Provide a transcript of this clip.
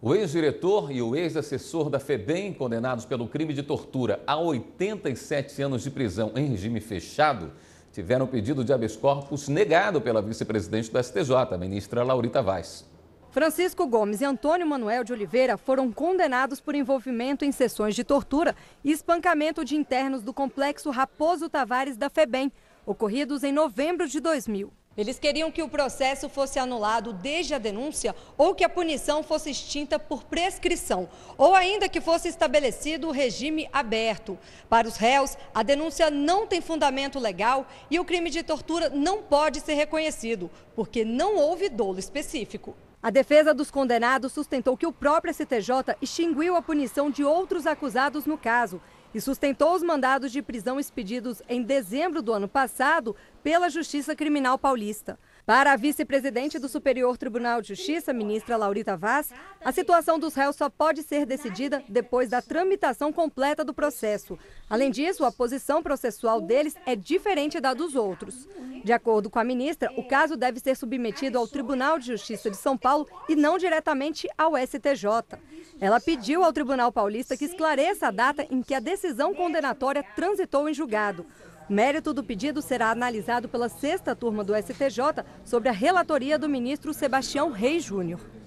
O ex-diretor e o ex-assessor da FEBEM, condenados pelo crime de tortura a 87 anos de prisão em regime fechado, tiveram pedido de habeas corpus negado pela vice-presidente do STJ, ministra Laurita Vaz. Francisco Gomes e Antônio Manuel de Oliveira foram condenados por envolvimento em sessões de tortura e espancamento de internos do complexo Raposo Tavares da FEBEM, ocorridos em novembro de 2000. Eles queriam que o processo fosse anulado desde a denúncia ou que a punição fosse extinta por prescrição, ou ainda que fosse estabelecido o regime aberto. Para os réus, a denúncia não tem fundamento legal e o crime de tortura não pode ser reconhecido, porque não houve dolo específico. A defesa dos condenados sustentou que o próprio STJ extinguiu a punição de outros acusados no caso e sustentou os mandados de prisão expedidos em dezembro do ano passado pela Justiça Criminal Paulista. Para a vice-presidente do Superior Tribunal de Justiça, ministra Laurita Vaz, a situação dos réus só pode ser decidida depois da tramitação completa do processo. Além disso, a posição processual deles é diferente da dos outros. De acordo com a ministra, o caso deve ser submetido ao Tribunal de Justiça de São Paulo e não diretamente ao STJ. Ela pediu ao Tribunal Paulista que esclareça a data em que a decisão condenatória transitou em julgado. Mérito do pedido será analisado pela sexta turma do STJ sobre a relatoria do ministro Sebastião Rei Júnior.